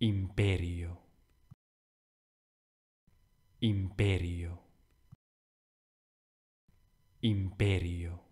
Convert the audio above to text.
Imperio. Imperio. Imperio.